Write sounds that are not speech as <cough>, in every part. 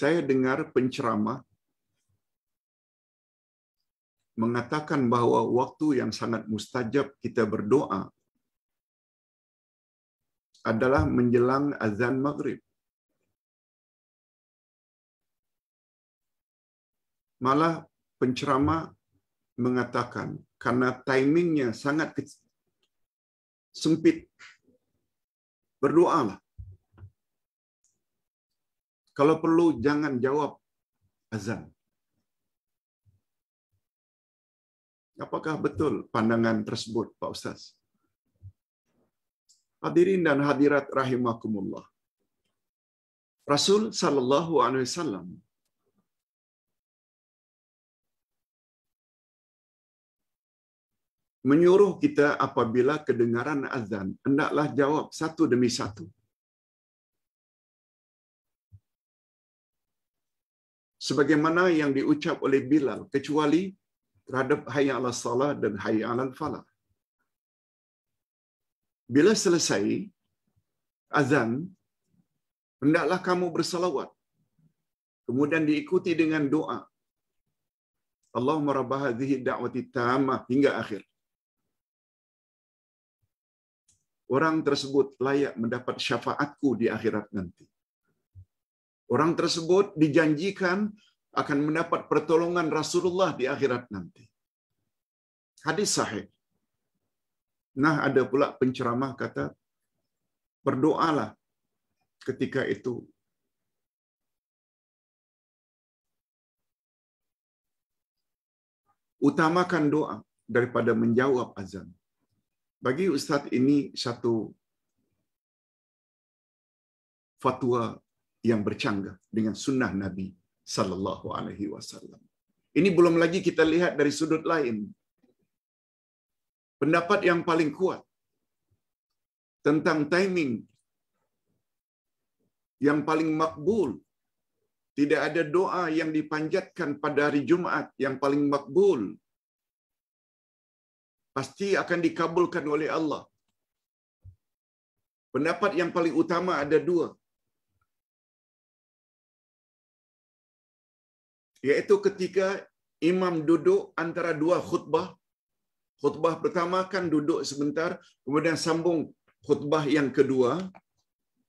saya dengar penceramah mengatakan bahwa waktu yang sangat mustajab kita berdoa adalah menjelang azan maghrib. Malah penceramah mengatakan karena timingnya sangat sempit, berdoalah kalau perlu jangan jawab azan. Apakah betul pandangan tersebut, Pak Ustaz? Hadirin dan hadirat rahimakumullah. Rasul sallallahu alaihi wasallam menyuruh kita apabila kedengaran azan, hendaklah jawab satu demi satu. sebagaimana yang diucap oleh Bilal kecuali terhadap hayya 'alas salah dan hayya ala falah. Bila selesai azan, hendaklah kamu bersalawat. Kemudian diikuti dengan doa. Allahumma rabb hadhihi da'wati tamah hingga akhir. Orang tersebut layak mendapat syafaatku di akhirat nanti. Orang tersebut dijanjikan akan mendapat pertolongan Rasulullah di akhirat nanti. Hadis sahih. Nah, ada pula penceramah kata, berdoalah ketika itu utamakan doa daripada menjawab azan. Bagi Ustadz ini satu fatwa yang bercanggah dengan sunnah Nabi Sallallahu Alaihi Wasallam. Ini belum lagi kita lihat dari sudut lain. Pendapat yang paling kuat tentang timing yang paling makbul. Tidak ada doa yang dipanjatkan pada hari Jumat yang paling makbul. Pasti akan dikabulkan oleh Allah. Pendapat yang paling utama ada dua. yaitu ketika imam duduk antara dua khutbah. Khutbah pertama kan duduk sebentar, kemudian sambung khutbah yang kedua.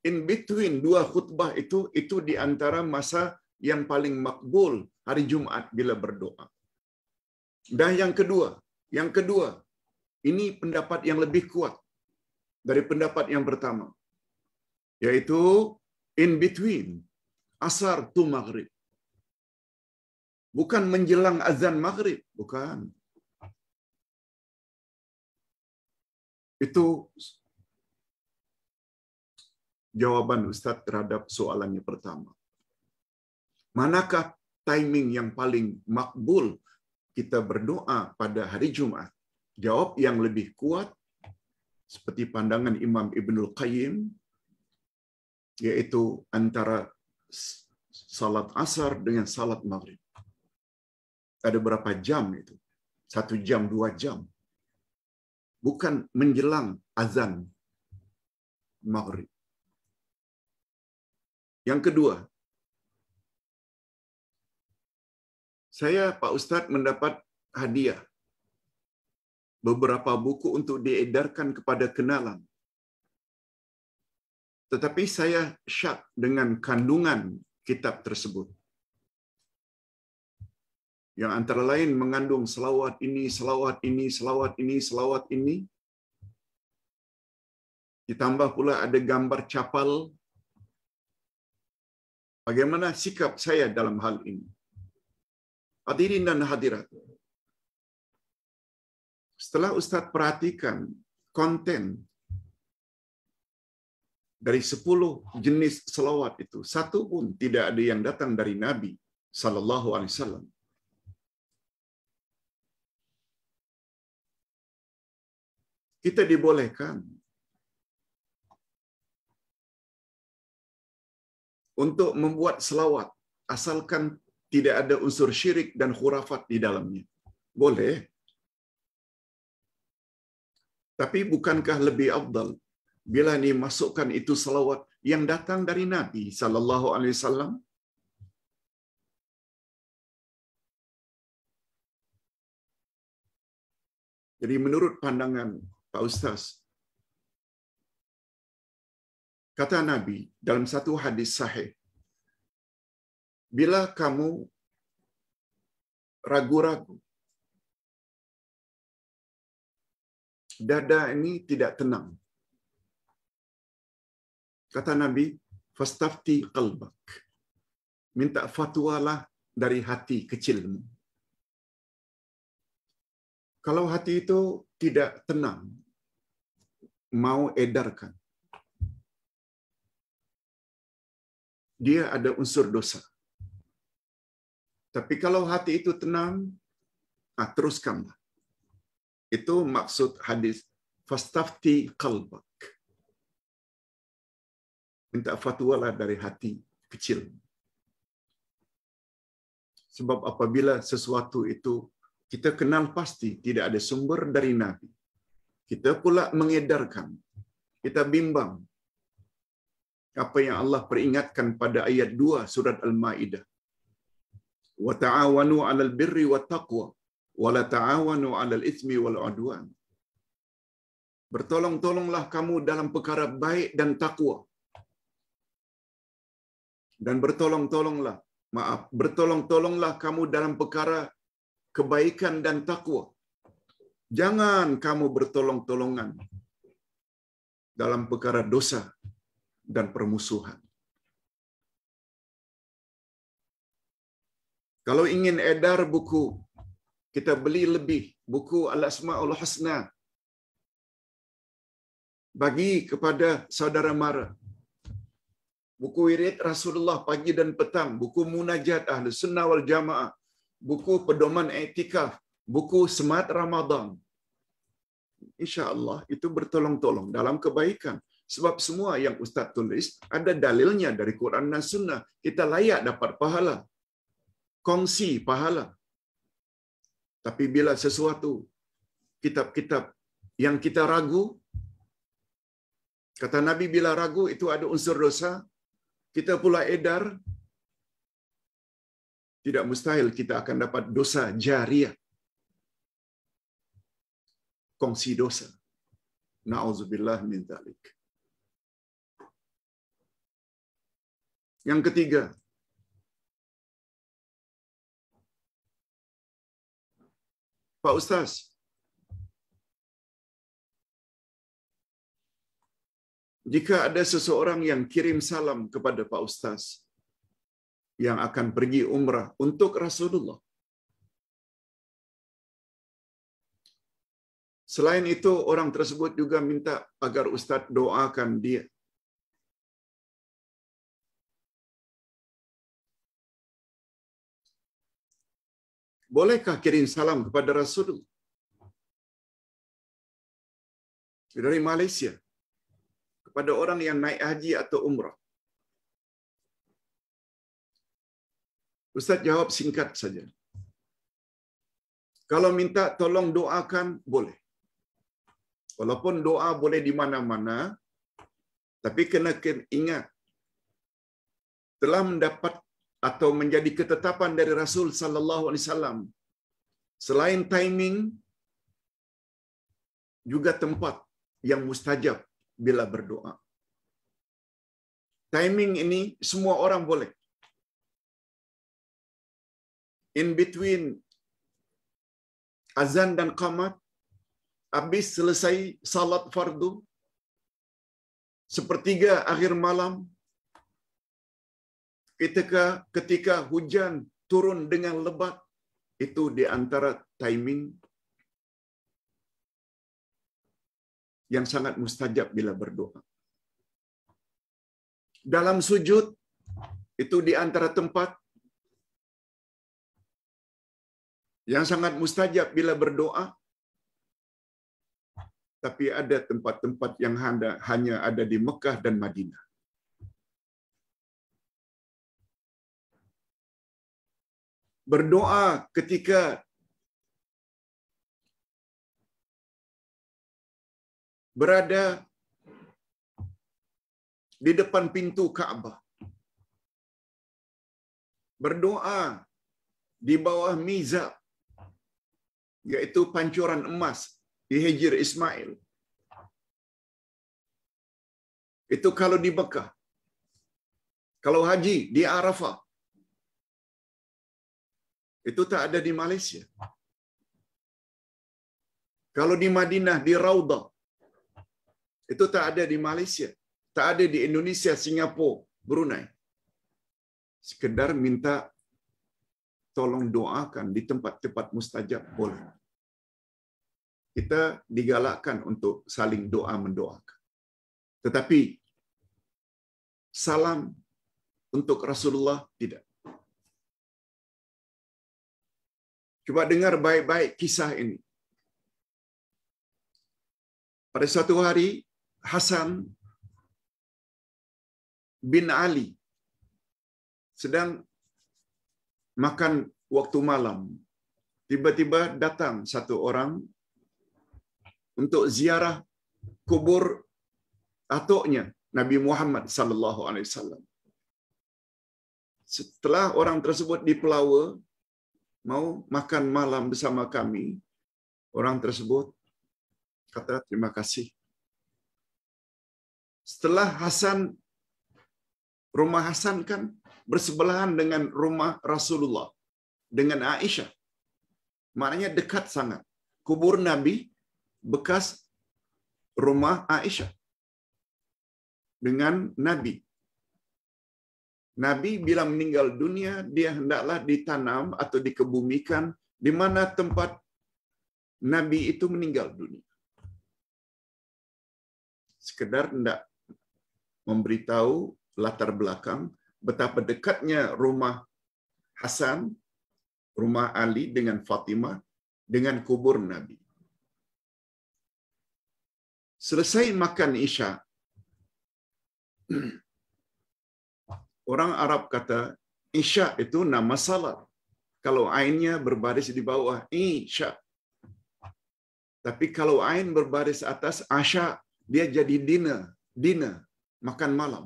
In between dua khutbah itu, itu di antara masa yang paling makbul hari jumat bila berdoa. Dan yang kedua, yang kedua, ini pendapat yang lebih kuat dari pendapat yang pertama. Yaitu in between asar tu maghrib. Bukan menjelang azan maghrib. Bukan. Itu jawaban Ustadz terhadap soalannya pertama. Manakah timing yang paling makbul kita berdoa pada hari Jumat? Jawab yang lebih kuat seperti pandangan Imam Ibnul Qayyim yaitu antara salat asar dengan salat maghrib ada berapa jam itu. Satu hmm. jam, dua jam. Bukan menjelang azan maghrib. Yang kedua, saya Pak Ustadz mendapat hadiah beberapa buku untuk diedarkan kepada kenalan. Tetapi saya syak dengan kandungan kitab tersebut yang antara lain mengandung selawat ini, selawat ini, selawat ini, selawat ini. Ditambah pula ada gambar capal. Bagaimana sikap saya dalam hal ini? Hadirin dan hadirat. Setelah Ustadz perhatikan konten dari sepuluh jenis selawat itu, satu pun tidak ada yang datang dari Nabi Sallallahu Alaihi Wasallam. Kita dibolehkan untuk membuat selawat asalkan tidak ada unsur syirik dan khurafat di dalamnya. Boleh. Tapi bukankah lebih afdal bila ni masukkan itu selawat yang datang dari Nabi sallallahu alaihi wasallam? Jadi menurut pandangan Pak Ustaz, kata Nabi dalam satu hadis sahih, bila kamu ragu-ragu, dada ini tidak tenang. Kata Nabi, fastafti qalbak. Minta fatwalah dari hati kecilmu. Kalau hati itu tidak tenang, mau edarkan. Dia ada unsur dosa. Tapi kalau hati itu tenang, ah, teruskanlah. Itu maksud hadis fastafti qalbak. Minta fatwalah dari hati kecil. Sebab apabila sesuatu itu kita kenal pasti tidak ada sumber dari Nabi. kita pula mengedarkan kita bimbang apa yang Allah peringatkan pada ayat 2 surat al-maidah wa ta'awanu 'alal birri wat taqwa wa la ta'awanu 'alal itsmi wal 'udwan bertolong-tolonglah kamu dalam perkara baik dan takwa dan bertolong-tolonglah maaf bertolong-tolonglah kamu dalam perkara kebaikan dan takwa Jangan kamu bertolong-tolongan dalam perkara dosa dan permusuhan. Kalau ingin edar buku, kita beli lebih buku Al-Asmaul Husna. Bagi kepada saudara mara. Buku wirid Rasulullah pagi dan petang, buku munajat ahli sunnah wal jamaah, buku pedoman etikaf, buku Smart Ramadan. InsyaAllah itu bertolong-tolong dalam kebaikan. Sebab semua yang Ustaz tulis ada dalilnya dari Quran dan Sunnah. Kita layak dapat pahala. Kongsi pahala. Tapi bila sesuatu kitab-kitab yang kita ragu, kata Nabi bila ragu itu ada unsur dosa, kita pula edar, tidak mustahil kita akan dapat dosa jariah. kongsi dosa. Na'udzubillah min dzalik. Yang ketiga, Pak Ustaz, jika ada seseorang yang kirim salam kepada Pak Ustaz yang akan pergi umrah untuk Rasulullah, Selain itu, orang tersebut juga minta agar Ustadz doakan dia. Bolehkah kirim salam kepada Rasul? Dari Malaysia. Kepada orang yang naik haji atau umrah. Ustaz jawab singkat saja. Kalau minta tolong doakan, boleh. Walaupun doa boleh di mana-mana, tapi kena ingat telah mendapat atau menjadi ketetapan dari Rasul sallallahu alaihi wasallam selain timing juga tempat yang mustajab bila berdoa. Timing ini semua orang boleh. In between azan dan qamat habis selesai salat fardu, sepertiga akhir malam, ketika ketika hujan turun dengan lebat, itu di antara timing yang sangat mustajab bila berdoa. Dalam sujud, itu di antara tempat yang sangat mustajab bila berdoa tapi ada tempat-tempat yang hanya ada di Mekah dan Madinah. Berdoa ketika berada di depan pintu Kaabah. Berdoa di bawah mizab, yaitu pancuran emas dihijir Ismail. Itu kalau di Mekah. Kalau haji di Arafah. Itu tak ada di Malaysia. Kalau di Madinah di Raudah. Itu tak ada di Malaysia. Tak ada di Indonesia, Singapura, Brunei. Sekedar minta tolong doakan di tempat-tempat mustajab boleh kita digalakkan untuk saling doa mendoakan. Tetapi salam untuk Rasulullah tidak. Coba dengar baik-baik kisah ini. Pada suatu hari Hasan bin Ali sedang makan waktu malam. Tiba-tiba datang satu orang untuk ziarah kubur atuknya Nabi Muhammad sallallahu alaihi wasallam. Setelah orang tersebut dipelawa mau makan malam bersama kami, orang tersebut kata terima kasih. Setelah Hasan rumah Hasan kan bersebelahan dengan rumah Rasulullah dengan Aisyah. Maknanya dekat sangat. Kubur Nabi bekas rumah Aisyah dengan Nabi. Nabi bila meninggal dunia, dia hendaklah ditanam atau dikebumikan di mana tempat Nabi itu meninggal dunia. Sekedar hendak memberitahu latar belakang betapa dekatnya rumah Hasan, rumah Ali dengan Fatimah dengan kubur Nabi. Selesai makan Isya, orang Arab kata Isya itu nama salat. Kalau ainnya berbaris di bawah, Isya. Tapi kalau ain berbaris atas, Asya, dia jadi dina dina makan malam.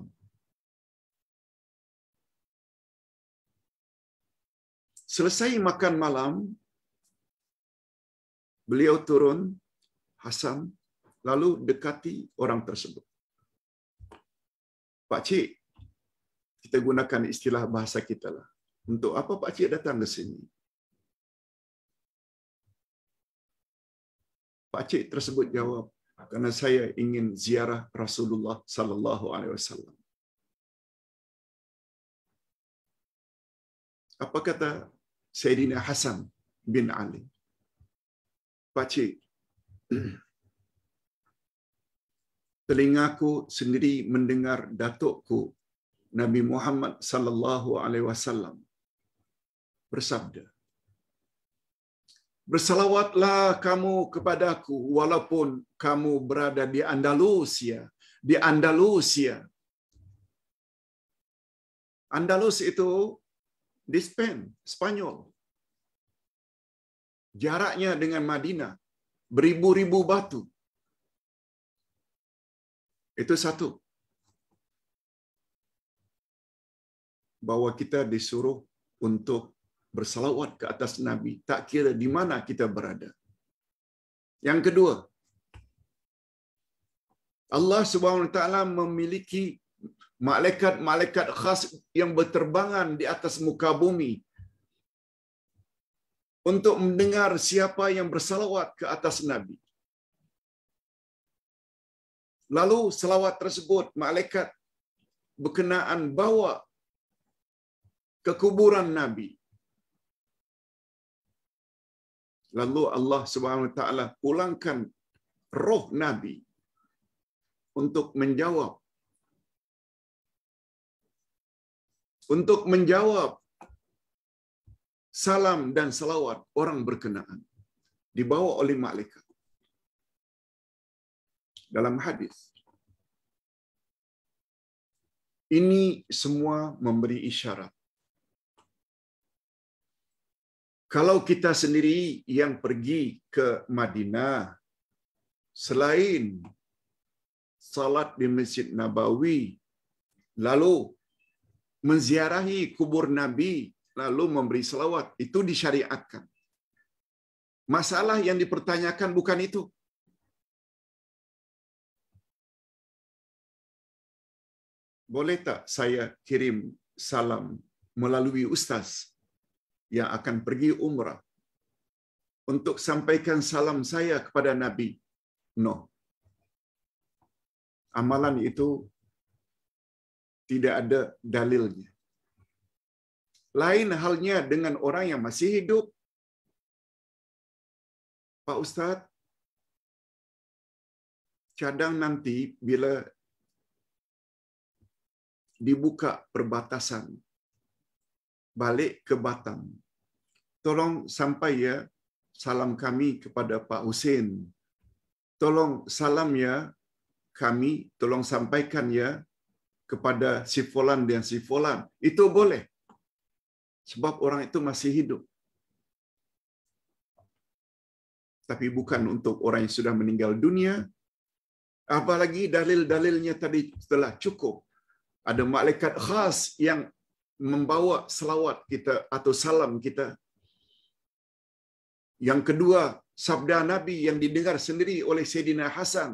Selesai makan malam, beliau turun, Hasan, lalu dekati orang tersebut. Pak Cik, kita gunakan istilah bahasa kita lah. Untuk apa Pak Cik datang ke sini? Pak Cik tersebut jawab, karena saya ingin ziarah Rasulullah Sallallahu Alaihi Wasallam. Apa kata Sayyidina Hasan bin Ali? Pak Cik, telingaku sendiri mendengar datukku Nabi Muhammad sallallahu alaihi wasallam bersabda Bersalawatlah kamu kepadaku walaupun kamu berada di Andalusia di Andalusia Andalus itu di Spain, Spanyol. Jaraknya dengan Madinah beribu-ribu batu itu satu. Bahwa kita disuruh untuk bersalawat ke atas Nabi, tak kira di mana kita berada. Yang kedua, Allah Subhanahu wa taala memiliki malaikat-malaikat khas yang berterbangan di atas muka bumi untuk mendengar siapa yang bersalawat ke atas Nabi. Lalu selawat tersebut malaikat berkenaan bawa ke kuburan Nabi. Lalu Allah Subhanahu taala pulangkan roh Nabi untuk menjawab untuk menjawab salam dan selawat orang berkenaan dibawa oleh malaikat dalam hadis. Ini semua memberi isyarat. Kalau kita sendiri yang pergi ke Madinah, selain salat di Masjid Nabawi, lalu menziarahi kubur Nabi, lalu memberi selawat, itu disyariatkan. Masalah yang dipertanyakan bukan itu. boleh tak saya kirim salam melalui ustaz yang akan pergi umrah untuk sampaikan salam saya kepada Nabi? No. Amalan itu tidak ada dalilnya. Lain halnya dengan orang yang masih hidup. Pak Ustadz, cadang nanti bila dibuka perbatasan balik ke Batam. Tolong sampai ya salam kami kepada Pak Husin Tolong salam ya kami, tolong sampaikan ya kepada si Fulan dan si Fulan. Itu boleh. Sebab orang itu masih hidup. Tapi bukan untuk orang yang sudah meninggal dunia. Apalagi dalil-dalilnya tadi telah cukup ada malaikat khas yang membawa selawat kita atau salam kita. Yang kedua, sabda Nabi yang didengar sendiri oleh Sayyidina Hasan.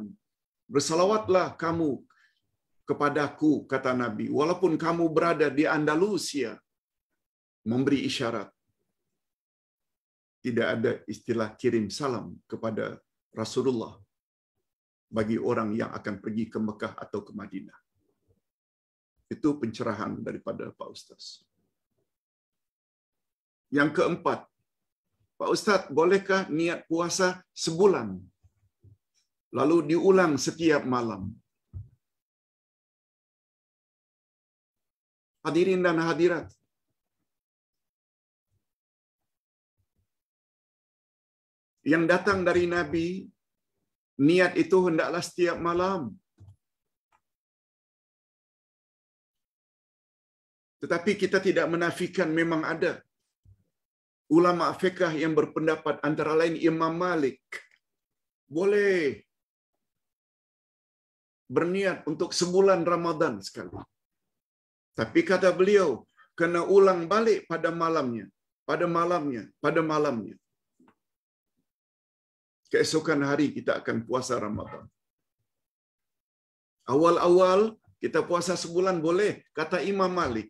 Bersalawatlah kamu kepadaku, kata Nabi. Walaupun kamu berada di Andalusia, memberi isyarat. Tidak ada istilah kirim salam kepada Rasulullah bagi orang yang akan pergi ke Mekah atau ke Madinah. Itu pencerahan daripada Pak Ustaz. Yang keempat, Pak Ustaz, bolehkah niat puasa sebulan lalu diulang setiap malam? Hadirin dan hadirat, yang datang dari Nabi, niat itu hendaklah setiap malam. Tetapi kita tidak menafikan memang ada ulama fikah yang berpendapat antara lain Imam Malik boleh berniat untuk sebulan Ramadan sekali. Tapi kata beliau, kena ulang balik pada malamnya, pada malamnya, pada malamnya. Keesokan hari kita akan puasa Ramadan. Awal-awal kita puasa sebulan boleh, kata Imam Malik.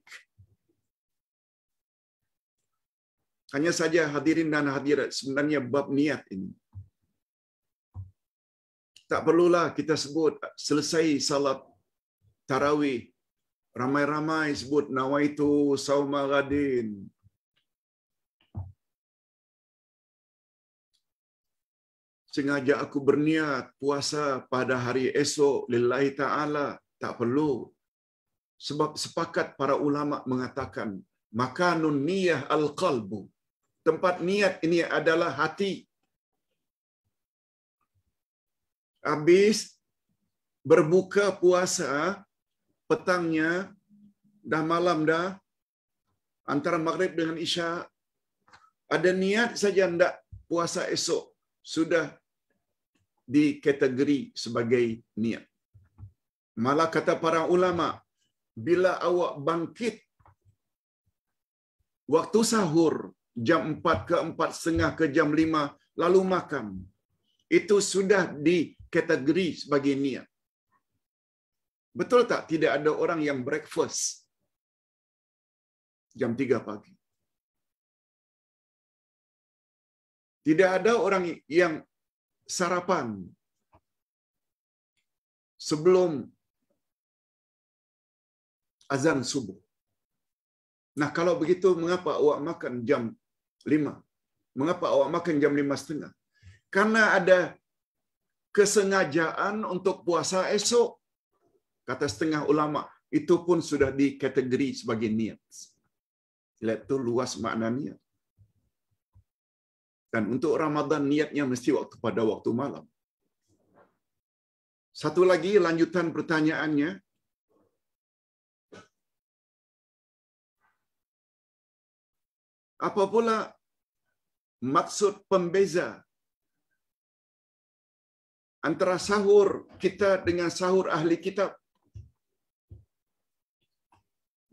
Hanya saja hadirin dan hadirat, sebenarnya bab niat ini. Tak perlulah kita sebut selesai salat tarawih. Ramai-ramai sebut nawaitu saumagadin. Sengaja aku berniat puasa pada hari esok lillahi ta'ala. Tak perlu. Sebab sepakat para ulama mengatakan makanun niyah al-qalbu. tempat niat ini adalah hati. Habis berbuka puasa, petangnya dah malam dah, antara maghrib dengan isya, ada niat saja ndak puasa esok, sudah dikategori sebagai niat. Malah kata para ulama, bila awak bangkit waktu sahur jam 4 ke 4 setengah ke jam 5, lalu makan Itu sudah di kategori sebagai niat. Betul tak tidak ada orang yang breakfast jam 3 pagi? Tidak ada orang yang sarapan sebelum azan subuh. Nah, kalau begitu mengapa awak makan jam lima. Mengapa awak makan jam lima setengah? Karena ada kesengajaan untuk puasa esok. Kata setengah ulama, itu pun sudah dikategori sebagai niat. Lihat tu luas makna niat. Dan untuk Ramadan niatnya mesti waktu pada waktu malam. Satu lagi lanjutan pertanyaannya, Apa pula maksud pembeza antara sahur kita dengan sahur ahli kitab?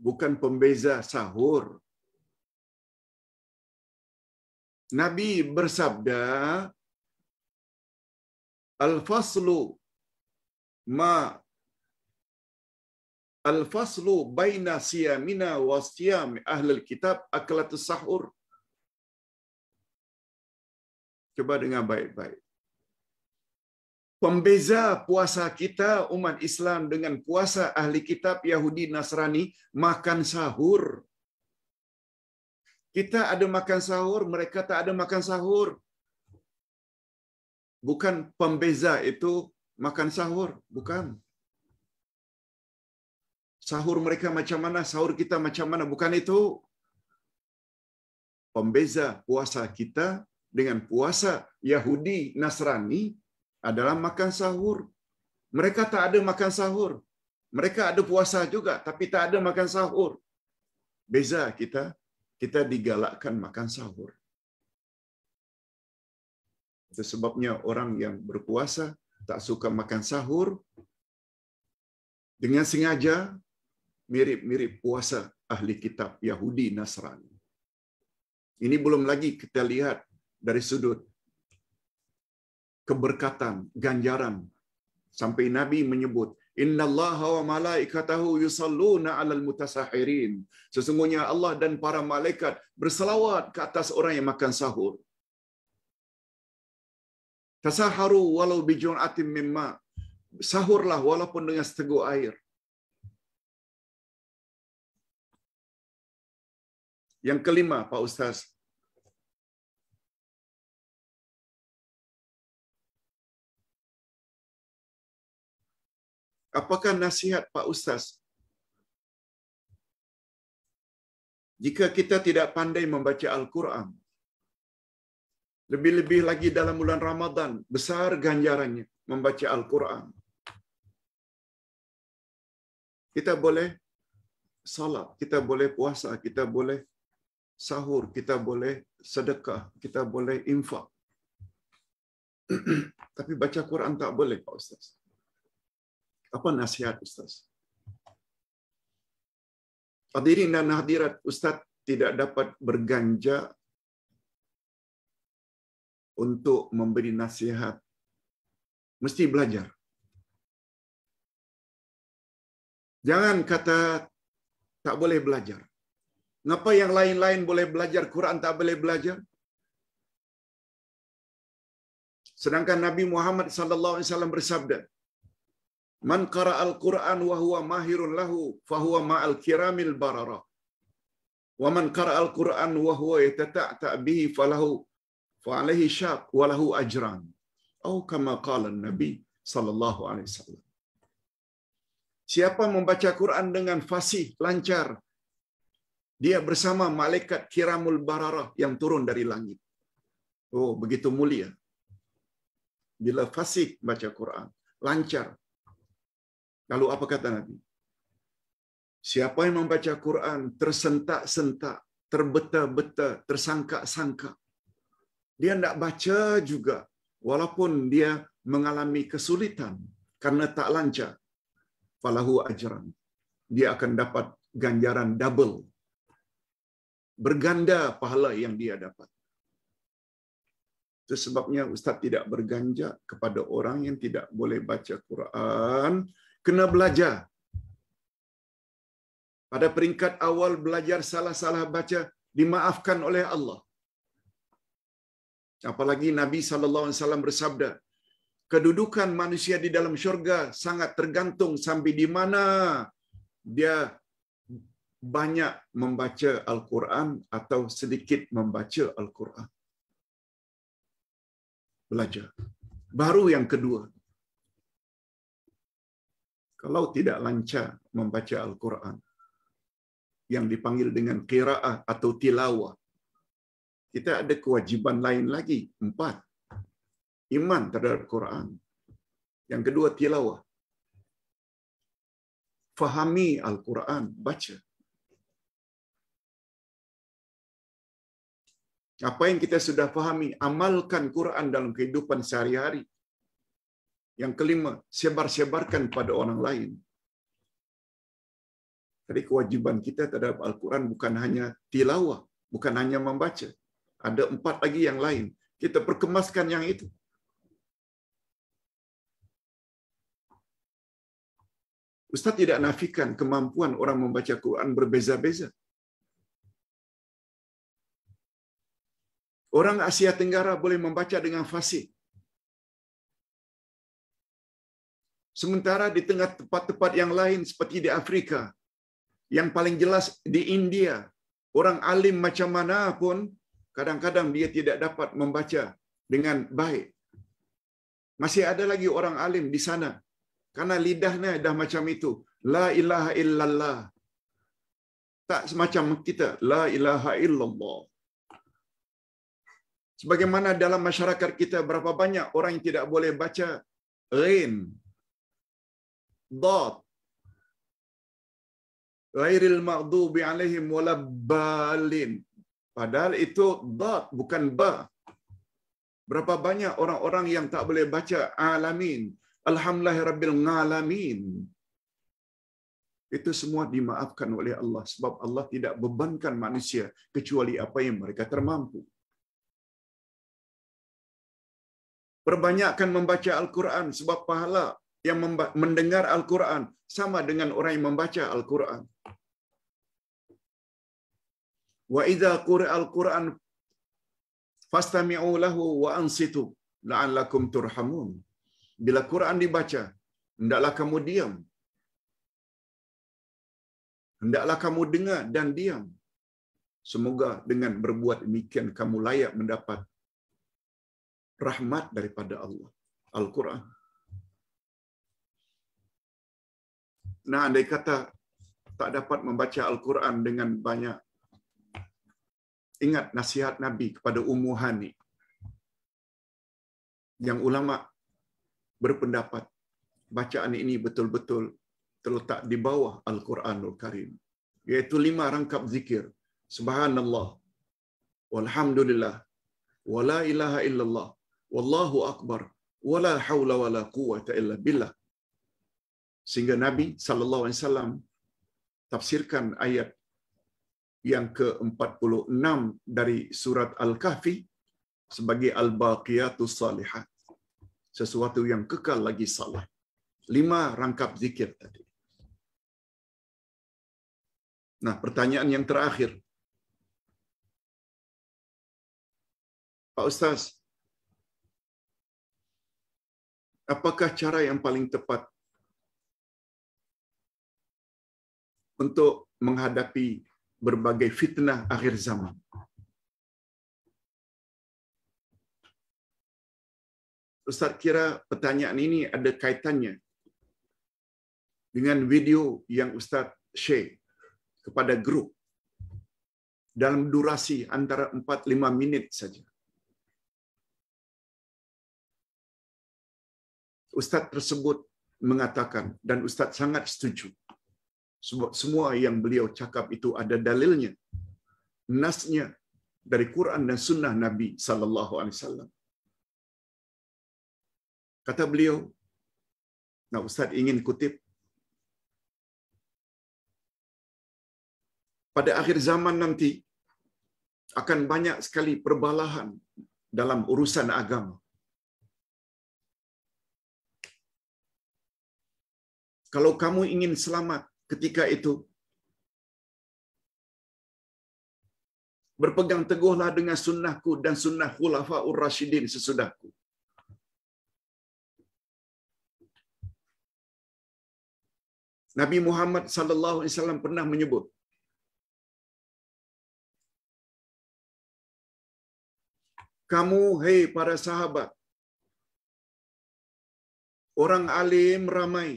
Bukan pembeza sahur. Nabi bersabda, Al-faslu ma Al-faslu baina siyamina wa siyam ahlul kitab aklatus sahur. Coba dengar baik-baik. Pembeza puasa kita umat Islam dengan puasa ahli kitab Yahudi Nasrani makan sahur. Kita ada makan sahur, mereka tak ada makan sahur. Bukan pembeza itu makan sahur, bukan sahur mereka macam mana, sahur kita macam mana. Bukan itu pembeza puasa kita dengan puasa Yahudi Nasrani adalah makan sahur. Mereka tak ada makan sahur. Mereka ada puasa juga, tapi tak ada makan sahur. Beza kita, kita digalakkan makan sahur. Itu sebabnya orang yang berpuasa tak suka makan sahur dengan sengaja mirip-mirip puasa ahli kitab Yahudi Nasrani. Ini belum lagi kita lihat dari sudut keberkatan, ganjaran. Sampai Nabi menyebut, Inna Allah wa malaikatahu yusalluna alal mutasahirin. Sesungguhnya Allah dan para malaikat berselawat ke atas orang yang makan sahur. Tasaharu walau atim mimma. Sahurlah walaupun dengan seteguk air. Yang kelima, Pak Ustaz, apakah nasihat Pak Ustaz? Jika kita tidak pandai membaca Al-Quran, lebih-lebih lagi dalam bulan Ramadan, besar ganjarannya membaca Al-Quran. Kita boleh salat, kita boleh puasa, kita boleh sahur, kita boleh sedekah, kita boleh infak. <clears throat> Tapi baca Quran tak boleh Pak Ustaz. Apa nasihat Ustaz? Hadirin dan hadirat Ustaz tidak dapat berganja untuk memberi nasihat. Mesti belajar. Jangan kata tak boleh belajar. Kenapa yang lain-lain boleh belajar, Quran tak boleh belajar? Sedangkan Nabi Muhammad sallallahu alaihi wasallam bersabda, "Man qara al-Quran wa huwa mahirun lahu fa huwa ma al-kiramil barara. Wa man qara al-Quran wa huwa yatata'a bihi falahu fa alaihi syaq wa lahu ajran." Atau kama qala Nabi sallallahu alaihi wasallam. Siapa membaca Quran dengan fasih, lancar, dia bersama malaikat kiramul bararah yang turun dari langit. Oh, begitu mulia. Bila fasik baca Quran, lancar. Lalu apa kata Nabi? Siapa yang membaca Quran tersentak-sentak, terbeta-beta, tersangka-sangka. Dia tidak baca juga. Walaupun dia mengalami kesulitan karena tak lancar. Falahu ajaran Dia akan dapat ganjaran double berganda pahala yang dia dapat. Itu sebabnya Ustaz tidak berganja kepada orang yang tidak boleh baca Quran, kena belajar. Pada peringkat awal belajar salah-salah baca dimaafkan oleh Allah. Apalagi Nabi SAW bersabda, kedudukan manusia di dalam syurga sangat tergantung sampai di mana dia banyak membaca Al-Quran atau sedikit membaca Al-Quran. Belajar. Baru yang kedua. Kalau tidak lancar membaca Al-Quran, yang dipanggil dengan kira'ah atau tilawah, kita ada kewajiban lain lagi. Empat. Iman terhadap Al-Quran. Yang kedua, tilawah. Fahami Al-Quran, baca. Apa yang kita sudah pahami, amalkan Quran dalam kehidupan sehari-hari. Yang kelima, sebar-sebarkan pada orang lain. Jadi kewajiban kita terhadap Al-Quran bukan hanya tilawah, bukan hanya membaca. Ada empat lagi yang lain. Kita perkemaskan yang itu. Ustaz tidak nafikan kemampuan orang membaca Quran berbeza-beza. orang Asia Tenggara boleh membaca dengan fasih. Sementara di tengah tempat-tempat yang lain seperti di Afrika, yang paling jelas di India, orang alim macam mana pun kadang-kadang dia tidak dapat membaca dengan baik. Masih ada lagi orang alim di sana karena lidahnya dah macam itu. La ilaha illallah. Tak semacam kita. La ilaha illallah. Sebagaimana dalam masyarakat kita berapa banyak orang yang tidak boleh baca rain, dot, ghairil maghdubi alaihim balin Padahal itu dot bukan ba. Berapa banyak orang-orang yang tak boleh baca alamin. alhamdulillah ngalamin Itu semua dimaafkan oleh Allah sebab Allah tidak bebankan manusia kecuali apa yang mereka termampu. Perbanyakkan membaca Al-Quran sebab pahala yang mendengar Al-Quran sama dengan orang yang membaca Al-Quran. Wa idza qira al-Quran fastami'u lahu wa ansitu la'allakum turhamun. Bila Quran dibaca, hendaklah kamu diam. Hendaklah kamu dengar dan diam. Semoga dengan berbuat demikian kamu layak mendapat rahmat daripada Allah. Al-Quran. Nah, andai kata tak dapat membaca Al-Quran dengan banyak, ingat nasihat Nabi kepada Ummu Hani. Yang ulama berpendapat bacaan ini betul-betul terletak di bawah Al-Quranul Karim. Iaitu lima rangkap zikir. Subhanallah. Walhamdulillah. Wala ilaha illallah. Wallahu akbar. Wala hawla wala quwata illa billah. Sehingga Nabi SAW tafsirkan ayat yang ke-46 dari surat Al-Kahfi sebagai al-baqiyatus salihat. Sesuatu yang kekal lagi salah. Lima rangkap zikir tadi. Nah, pertanyaan yang terakhir. Pak Ustaz, apakah cara yang paling tepat untuk menghadapi berbagai fitnah akhir zaman? Ustaz kira pertanyaan ini ada kaitannya dengan video yang Ustaz share kepada grup dalam durasi antara 4-5 menit saja. Ustadz tersebut mengatakan dan Ustadz sangat setuju. Semua yang beliau cakap itu ada dalilnya, nasnya dari Quran dan Sunnah Nabi Sallallahu Alaihi Wasallam. Kata beliau, nah Ustadz ingin kutip pada akhir zaman nanti akan banyak sekali perbalahan dalam urusan agama. Kalau kamu ingin selamat ketika itu, berpegang teguhlah dengan sunnahku dan sunnah khulafaur rasyidin sesudahku. Nabi Muhammad sallallahu alaihi wasallam pernah menyebut Kamu hei para sahabat orang alim ramai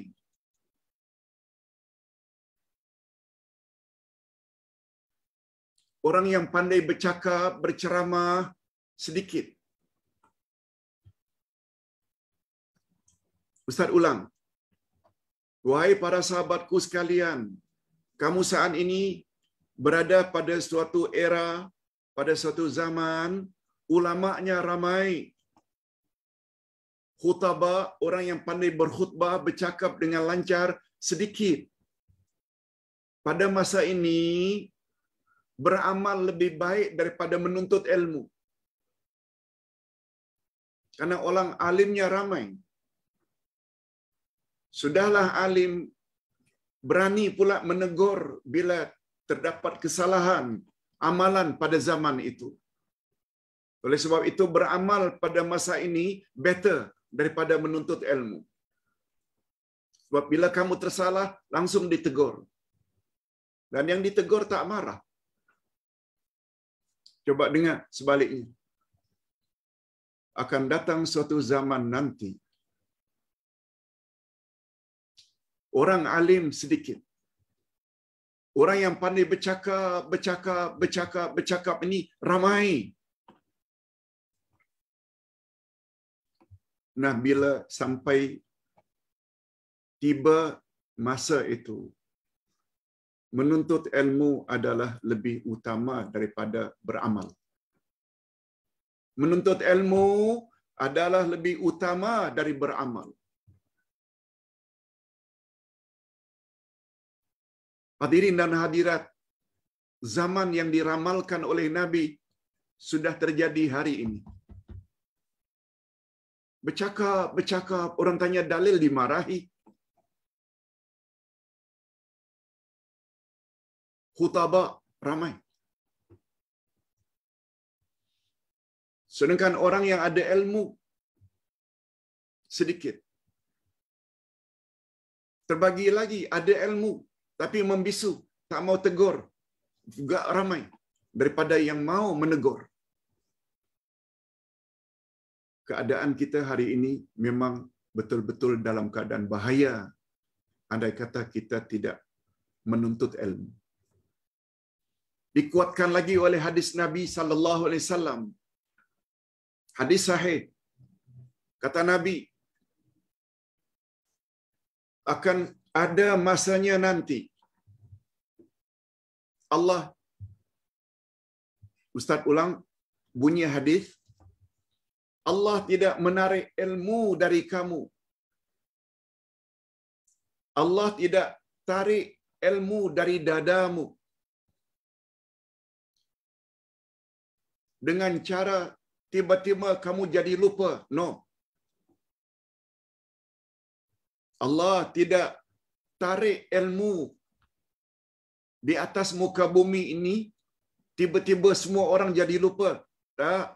orang yang pandai bercakap, berceramah sedikit. Ustaz ulang. Wahai para sahabatku sekalian, kamu saat ini berada pada suatu era, pada suatu zaman, ulama'nya ramai. Khutbah, orang yang pandai berkhutbah, bercakap dengan lancar, sedikit. Pada masa ini, beramal lebih baik daripada menuntut ilmu. Karena orang alimnya ramai. Sudahlah alim berani pula menegur bila terdapat kesalahan amalan pada zaman itu. Oleh sebab itu beramal pada masa ini better daripada menuntut ilmu. Sebab bila kamu tersalah langsung ditegur. Dan yang ditegur tak marah. Coba dengar sebaliknya. Akan datang suatu zaman nanti. Orang alim sedikit. Orang yang pandai bercakap, bercakap, bercakap, bercakap ini ramai. Nah, bila sampai tiba masa itu, menuntut ilmu adalah lebih utama daripada beramal. Menuntut ilmu adalah lebih utama dari beramal. Hadirin dan hadirat, zaman yang diramalkan oleh Nabi sudah terjadi hari ini. Bercakap, bercakap, orang tanya dalil dimarahi. khutaba ramai. Sedangkan orang yang ada ilmu sedikit. Terbagi lagi ada ilmu tapi membisu, tak mau tegur juga ramai daripada yang mau menegur. Keadaan kita hari ini memang betul-betul dalam keadaan bahaya andai kata kita tidak menuntut ilmu dikuatkan lagi oleh hadis Nabi sallallahu alaihi wasallam. Hadis sahih. Kata Nabi akan ada masanya nanti Allah Ustaz ulang bunyi hadis Allah tidak menarik ilmu dari kamu Allah tidak tarik ilmu dari dadamu dengan cara tiba-tiba kamu jadi lupa. No. Allah tidak tarik ilmu di atas muka bumi ini tiba-tiba semua orang jadi lupa. Tak.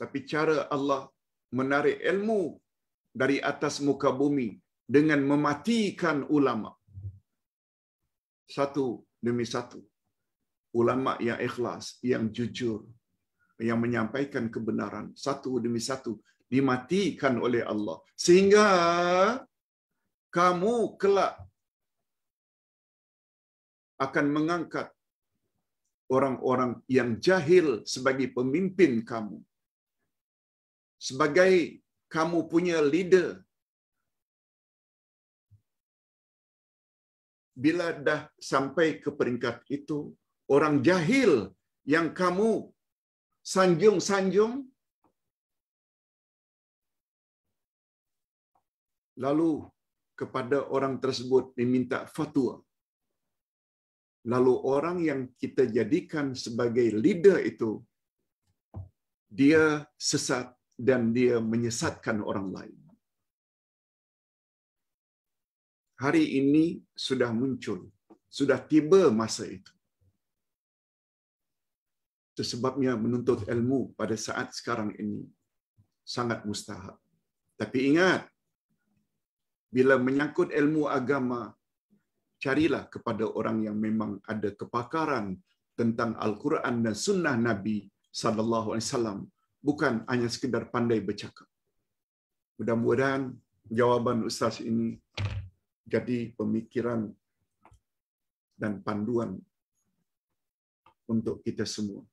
Tapi cara Allah menarik ilmu dari atas muka bumi dengan mematikan ulama. Satu demi satu. ulama yang ikhlas, yang jujur, yang menyampaikan kebenaran satu demi satu dimatikan oleh Allah sehingga kamu kelak akan mengangkat orang-orang yang jahil sebagai pemimpin kamu sebagai kamu punya leader bila dah sampai ke peringkat itu orang jahil yang kamu sanjung-sanjung, lalu kepada orang tersebut diminta fatwa. Lalu orang yang kita jadikan sebagai leader itu, dia sesat dan dia menyesatkan orang lain. Hari ini sudah muncul, sudah tiba masa itu. Sebabnya menuntut ilmu pada saat sekarang ini sangat mustahab. Tapi ingat, bila menyangkut ilmu agama, carilah kepada orang yang memang ada kepakaran tentang Al-Quran dan Sunnah Nabi Sallallahu Alaihi Wasallam, bukan hanya sekedar pandai bercakap. Mudah-mudahan jawaban Ustaz ini jadi pemikiran dan panduan untuk kita semua.